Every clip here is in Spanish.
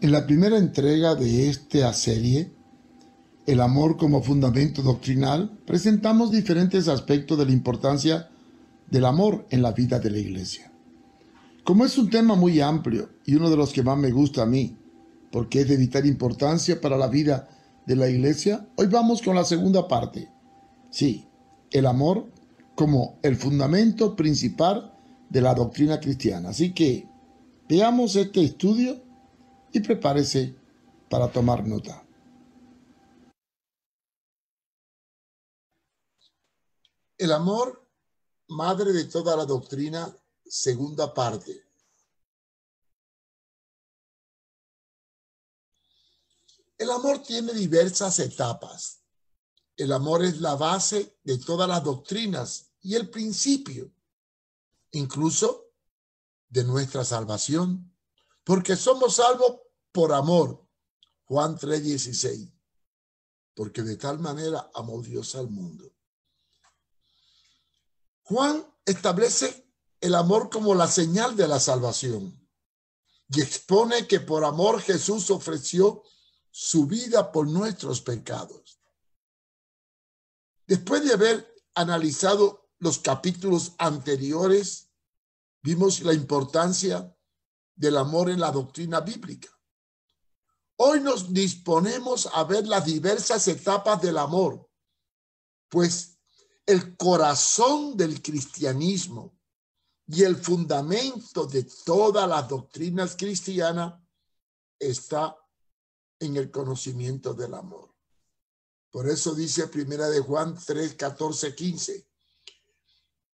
En la primera entrega de esta serie, El amor como fundamento doctrinal, presentamos diferentes aspectos de la importancia del amor en la vida de la iglesia. Como es un tema muy amplio y uno de los que más me gusta a mí, porque es de vital importancia para la vida de la iglesia, hoy vamos con la segunda parte. Sí, el amor como el fundamento principal de la doctrina cristiana. Así que veamos este estudio y prepárese para tomar nota. El amor, madre de toda la doctrina, segunda parte. El amor tiene diversas etapas. El amor es la base de todas las doctrinas y el principio, incluso de nuestra salvación porque somos salvos por amor. Juan 3:16, porque de tal manera amó Dios al mundo. Juan establece el amor como la señal de la salvación y expone que por amor Jesús ofreció su vida por nuestros pecados. Después de haber analizado los capítulos anteriores, vimos la importancia del amor en la doctrina bíblica. Hoy nos disponemos a ver las diversas etapas del amor, pues el corazón del cristianismo y el fundamento de todas las doctrinas cristianas está en el conocimiento del amor. Por eso dice Primera de Juan 3, 14, 15.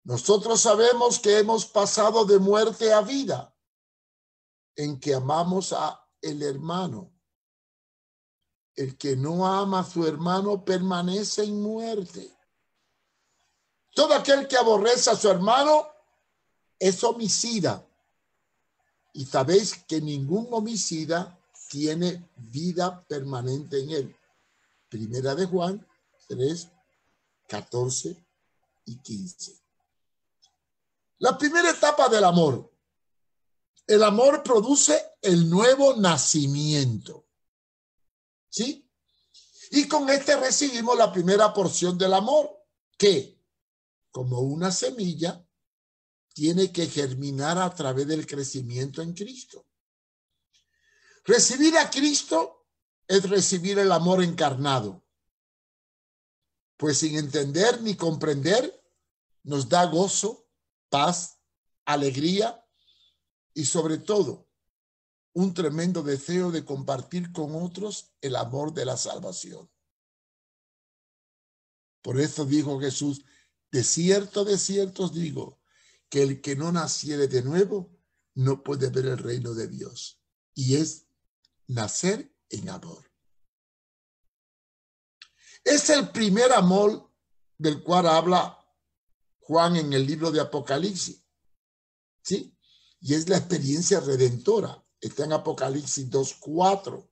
Nosotros sabemos que hemos pasado de muerte a vida en que amamos a el hermano. El que no ama a su hermano permanece en muerte. Todo aquel que aborrece a su hermano es homicida. Y sabéis que ningún homicida tiene vida permanente en él. Primera de Juan 3, 14 y 15. La primera etapa del amor el amor produce el nuevo nacimiento. ¿Sí? Y con este recibimos la primera porción del amor, que, como una semilla, tiene que germinar a través del crecimiento en Cristo. Recibir a Cristo es recibir el amor encarnado, pues sin entender ni comprender, nos da gozo, paz, alegría, y sobre todo un tremendo deseo de compartir con otros el amor de la salvación. Por eso dijo Jesús, de cierto, de cierto os digo, que el que no naciere de nuevo no puede ver el reino de Dios. Y es nacer en amor. Es el primer amor del cual habla Juan en el libro de Apocalipsis. ¿Sí? y es la experiencia redentora. Está en Apocalipsis 2.4.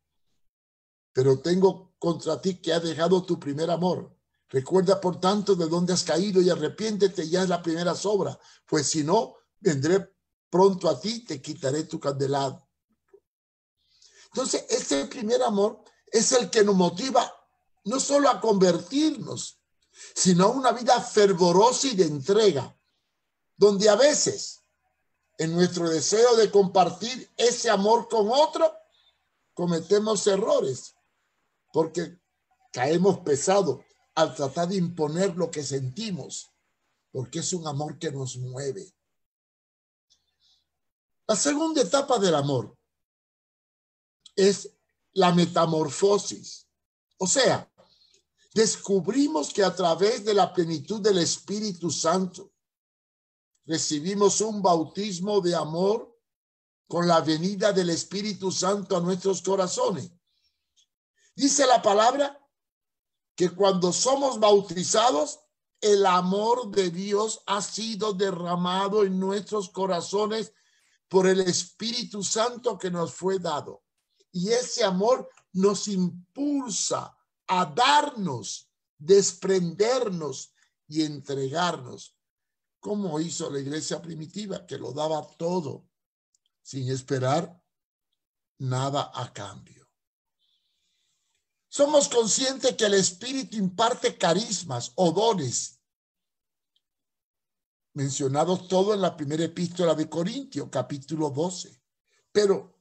Pero tengo contra ti que has dejado tu primer amor. Recuerda, por tanto, de dónde has caído y arrepiéntete ya es la primera sobra, pues si no, vendré pronto a ti, te quitaré tu candelabro. Entonces, este primer amor es el que nos motiva no solo a convertirnos, sino a una vida fervorosa y de entrega, donde a veces en nuestro deseo de compartir ese amor con otro, cometemos errores, porque caemos pesado al tratar de imponer lo que sentimos, porque es un amor que nos mueve. La segunda etapa del amor es la metamorfosis, o sea, descubrimos que a través de la plenitud del Espíritu Santo, recibimos un bautismo de amor con la venida del Espíritu Santo a nuestros corazones. Dice la palabra que cuando somos bautizados, el amor de Dios ha sido derramado en nuestros corazones por el Espíritu Santo que nos fue dado. Y ese amor nos impulsa a darnos, desprendernos y entregarnos como hizo la iglesia primitiva, que lo daba todo sin esperar nada a cambio. Somos conscientes que el Espíritu imparte carismas o dones, mencionados todo en la primera epístola de Corintio, capítulo 12. Pero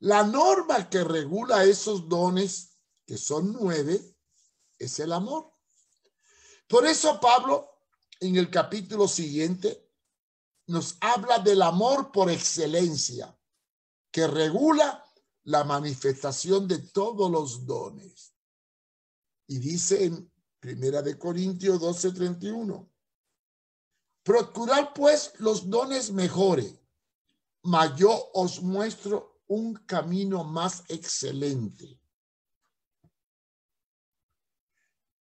la norma que regula esos dones, que son nueve, es el amor. Por eso Pablo en el capítulo siguiente, nos habla del amor por excelencia, que regula la manifestación de todos los dones. Y dice en Primera de Corintios 12:31, procurar pues los dones mejores, mas yo os muestro un camino más excelente.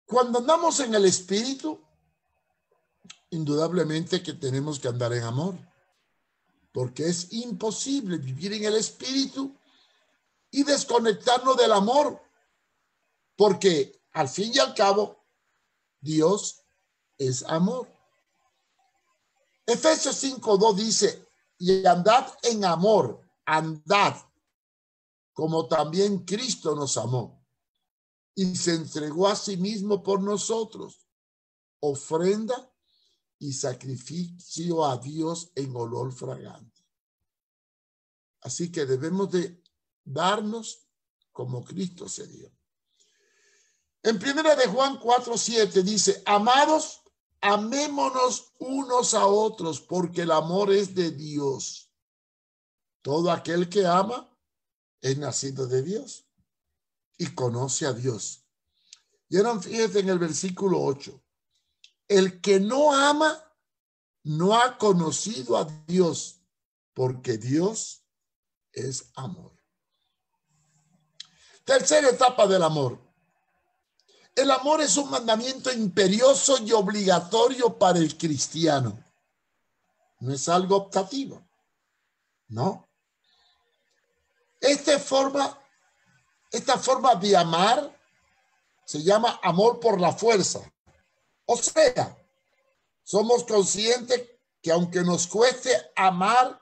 Cuando andamos en el Espíritu, indudablemente que tenemos que andar en amor, porque es imposible vivir en el espíritu y desconectarnos del amor, porque al fin y al cabo, Dios es amor. Efesios 5.2 dice, y andad en amor, andad, como también Cristo nos amó, y se entregó a sí mismo por nosotros, ofrenda y sacrificio a Dios en olor fragante. Así que debemos de darnos como Cristo se dio. En primera de Juan 4, 7 dice, amados, amémonos unos a otros porque el amor es de Dios. Todo aquel que ama es nacido de Dios y conoce a Dios. Y ahora fíjate en el versículo 8, el que no ama no ha conocido a Dios, porque Dios es amor. Tercera etapa del amor. El amor es un mandamiento imperioso y obligatorio para el cristiano. No es algo optativo, ¿no? Esta forma, esta forma de amar se llama amor por la fuerza. O sea, somos conscientes que aunque nos cueste amar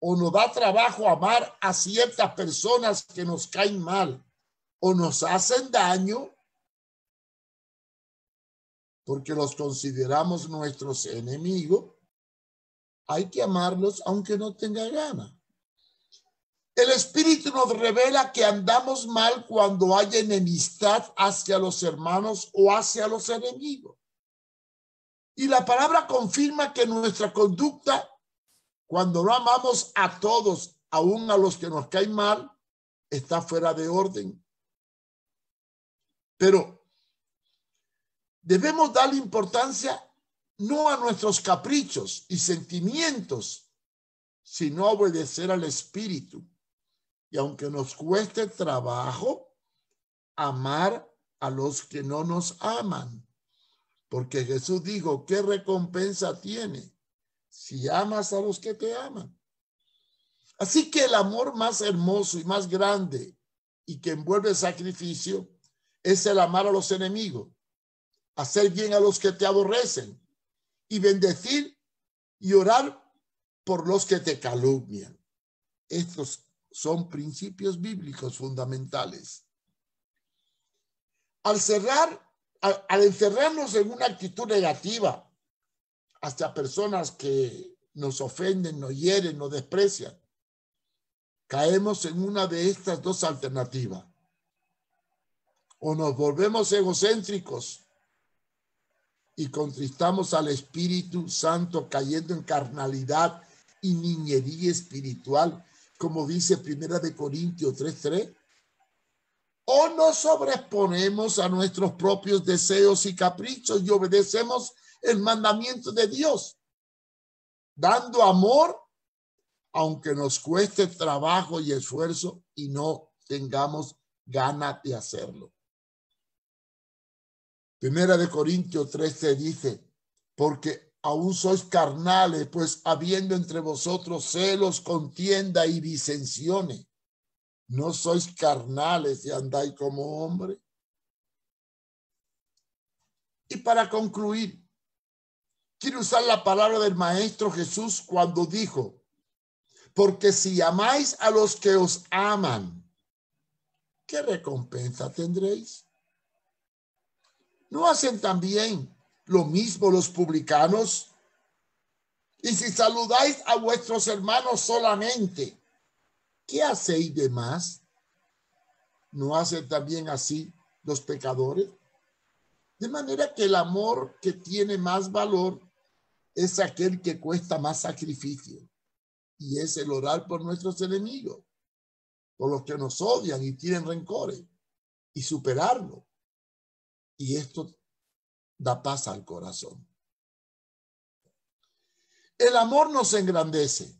o nos da trabajo amar a ciertas personas que nos caen mal o nos hacen daño, porque los consideramos nuestros enemigos, hay que amarlos aunque no tenga ganas. El Espíritu nos revela que andamos mal cuando hay enemistad hacia los hermanos o hacia los enemigos. Y la palabra confirma que nuestra conducta, cuando no amamos a todos, aún a los que nos caen mal, está fuera de orden. Pero debemos darle importancia no a nuestros caprichos y sentimientos, sino a obedecer al Espíritu y aunque nos cueste trabajo, amar a los que no nos aman. Porque Jesús dijo, ¿qué recompensa tiene si amas a los que te aman? Así que el amor más hermoso y más grande y que envuelve sacrificio es el amar a los enemigos, hacer bien a los que te aborrecen y bendecir y orar por los que te calumnian. Estos son principios bíblicos fundamentales. Al cerrar, al, encerrarnos en una actitud negativa hacia personas que nos ofenden, nos hieren, nos desprecian, caemos en una de estas dos alternativas. O nos volvemos egocéntricos y contristamos al Espíritu Santo cayendo en carnalidad y niñería espiritual como dice Primera de Corintios 3:3, o no sobreponemos a nuestros propios deseos y caprichos y obedecemos el mandamiento de Dios, dando amor, aunque nos cueste trabajo y esfuerzo y no tengamos ganas de hacerlo. Primera de Corintios 13 dice, porque aún sois carnales, pues habiendo entre vosotros celos, contienda y disensiones, no sois carnales y andáis como hombre. Y para concluir, quiero usar la palabra del Maestro Jesús cuando dijo, porque si amáis a los que os aman, ¿qué recompensa tendréis? ¿No hacen tan bien lo mismo los publicanos. Y si saludáis a vuestros hermanos solamente, ¿qué hacéis de más? ¿No hacen también así los pecadores? De manera que el amor que tiene más valor es aquel que cuesta más sacrificio y es el orar por nuestros enemigos, por los que nos odian y tienen rencores y superarlo. Y esto da paz al corazón. El amor nos engrandece.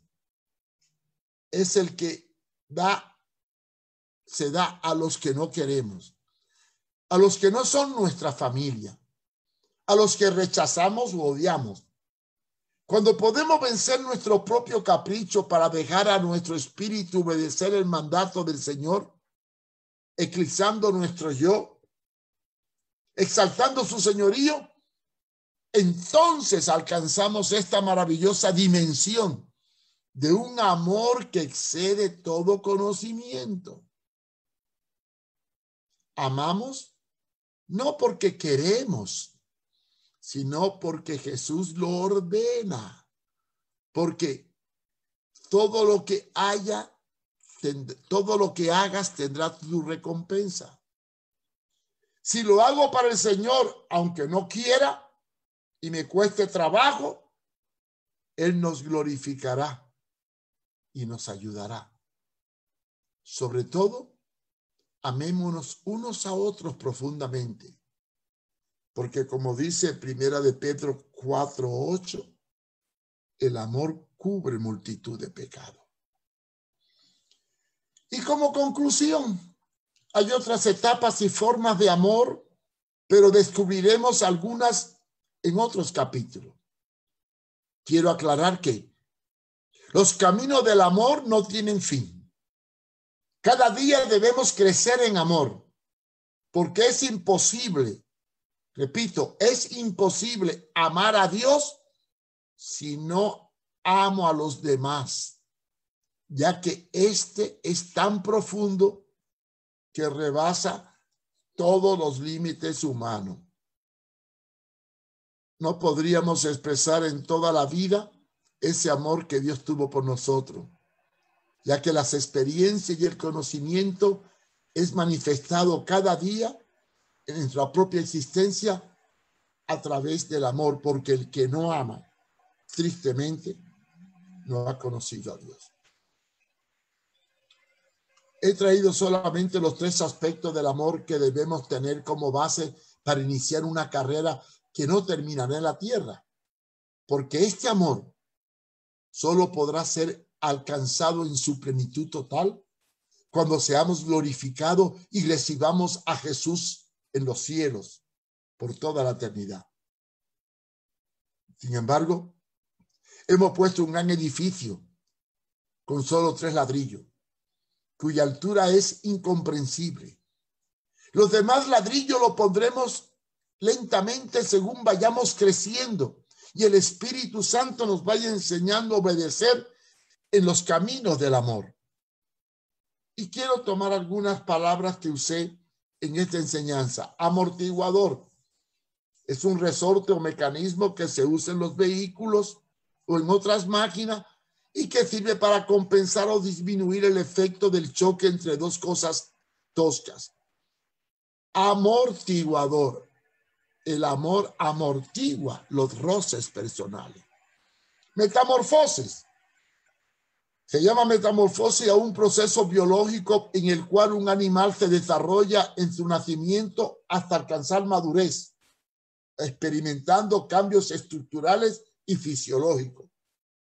Es el que da, se da a los que no queremos, a los que no son nuestra familia, a los que rechazamos o odiamos. Cuando podemos vencer nuestro propio capricho para dejar a nuestro espíritu obedecer el mandato del Señor, eclipsando nuestro yo, exaltando su señorío, entonces alcanzamos esta maravillosa dimensión de un amor que excede todo conocimiento. Amamos no porque queremos, sino porque Jesús lo ordena, porque todo lo que haya, todo lo que hagas tendrá tu recompensa. Si lo hago para el Señor, aunque no quiera y me cueste trabajo, Él nos glorificará y nos ayudará. Sobre todo, amémonos unos a otros profundamente, porque como dice Primera de Pedro 4:8, el amor cubre multitud de pecados. Y como conclusión, hay otras etapas y formas de amor, pero descubriremos algunas en otros capítulos. Quiero aclarar que los caminos del amor no tienen fin. Cada día debemos crecer en amor, porque es imposible, repito, es imposible amar a Dios si no amo a los demás, ya que este es tan profundo que rebasa todos los límites humanos. No podríamos expresar en toda la vida ese amor que Dios tuvo por nosotros, ya que las experiencias y el conocimiento es manifestado cada día en nuestra propia existencia a través del amor, porque el que no ama, tristemente, no ha conocido a Dios. He traído solamente los tres aspectos del amor que debemos tener como base para iniciar una carrera que no terminará en la tierra, porque este amor solo podrá ser alcanzado en su plenitud total cuando seamos glorificados y recibamos a Jesús en los cielos por toda la eternidad. Sin embargo, hemos puesto un gran edificio con solo tres ladrillos cuya altura es incomprensible. Los demás ladrillos los pondremos lentamente según vayamos creciendo y el Espíritu Santo nos vaya enseñando a obedecer en los caminos del amor. Y quiero tomar algunas palabras que usé en esta enseñanza. Amortiguador es un resorte o mecanismo que se usa en los vehículos o en otras máquinas y que sirve para compensar o disminuir el efecto del choque entre dos cosas toscas. Amortiguador. El amor amortigua los roces personales. Metamorfosis. Se llama metamorfosis a un proceso biológico en el cual un animal se desarrolla en su nacimiento hasta alcanzar madurez, experimentando cambios estructurales y fisiológicos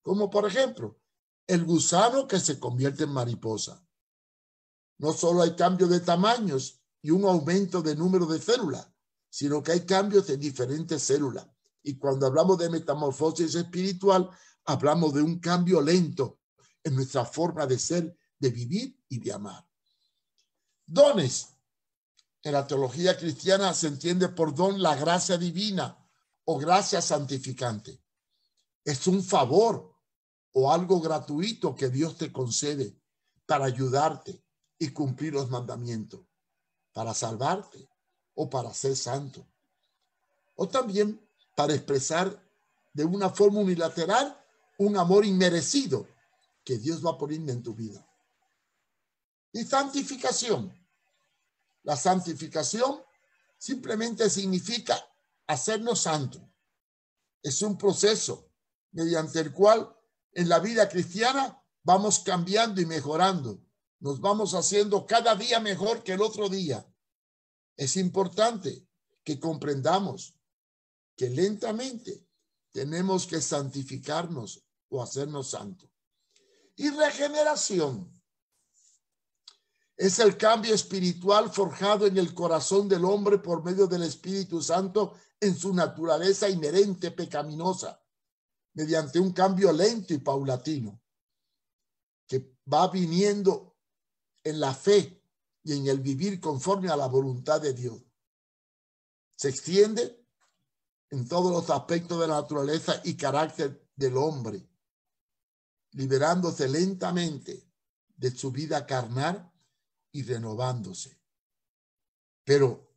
como por ejemplo el gusano que se convierte en mariposa. No solo hay cambios de tamaños y un aumento de número de células, sino que hay cambios en diferentes células. Y cuando hablamos de metamorfosis espiritual, hablamos de un cambio lento en nuestra forma de ser, de vivir y de amar. Dones. En la teología cristiana se entiende por don la gracia divina o gracia santificante. Es un favor o algo gratuito que Dios te concede para ayudarte y cumplir los mandamientos, para salvarte o para ser santo. O también para expresar de una forma unilateral un amor inmerecido que Dios va poniendo en tu vida. Y santificación. La santificación simplemente significa hacernos santos. Es un proceso mediante el cual en la vida cristiana vamos cambiando y mejorando. Nos vamos haciendo cada día mejor que el otro día. Es importante que comprendamos que lentamente tenemos que santificarnos o hacernos santo. Y regeneración es el cambio espiritual forjado en el corazón del hombre por medio del Espíritu Santo en su naturaleza inherente pecaminosa mediante un cambio lento y paulatino que va viniendo en la fe y en el vivir conforme a la voluntad de Dios. Se extiende en todos los aspectos de la naturaleza y carácter del hombre, liberándose lentamente de su vida carnal y renovándose. Pero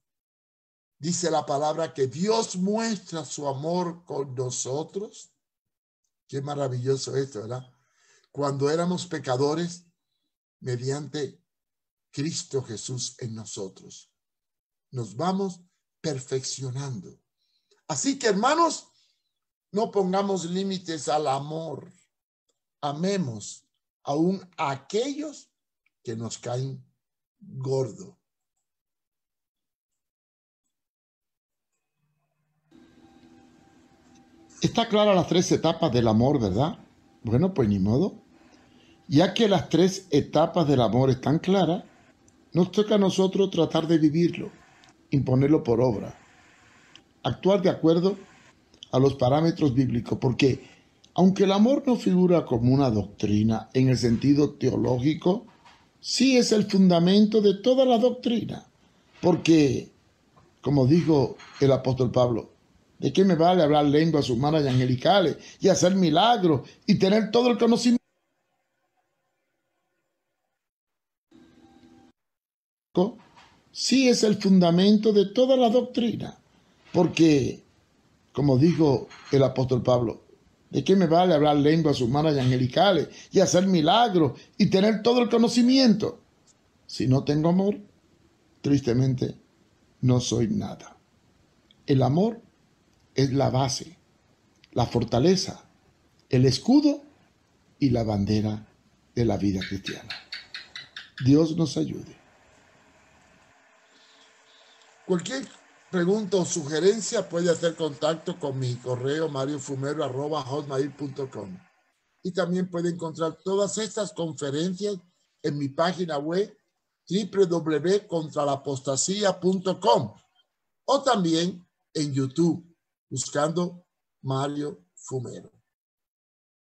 dice la palabra que Dios muestra su amor con nosotros Qué maravilloso esto, ¿verdad? Cuando éramos pecadores, mediante Cristo Jesús en nosotros. Nos vamos perfeccionando. Así que, hermanos, no pongamos límites al amor. Amemos aún a aquellos que nos caen gordo. Está clara las tres etapas del amor, ¿verdad? Bueno, pues ni modo. Ya que las tres etapas del amor están claras, nos toca a nosotros tratar de vivirlo, imponerlo por obra, actuar de acuerdo a los parámetros bíblicos, porque aunque el amor no figura como una doctrina en el sentido teológico, sí es el fundamento de toda la doctrina, porque, como dijo el apóstol Pablo, ¿De qué me vale hablar lenguas humanas y angelicales y hacer milagros y tener todo el conocimiento? Sí es el fundamento de toda la doctrina, porque, como dijo el apóstol Pablo, ¿de qué me vale hablar lenguas humanas y angelicales y hacer milagros y tener todo el conocimiento? Si no tengo amor, tristemente, no soy nada. El amor es la base, la fortaleza, el escudo y la bandera de la vida cristiana. Dios nos ayude. Cualquier pregunta o sugerencia puede hacer contacto con mi correo mariofumero.com. Y también puede encontrar todas estas conferencias en mi página web www.contralapostasia.com o también en YouTube buscando Mario Fumero.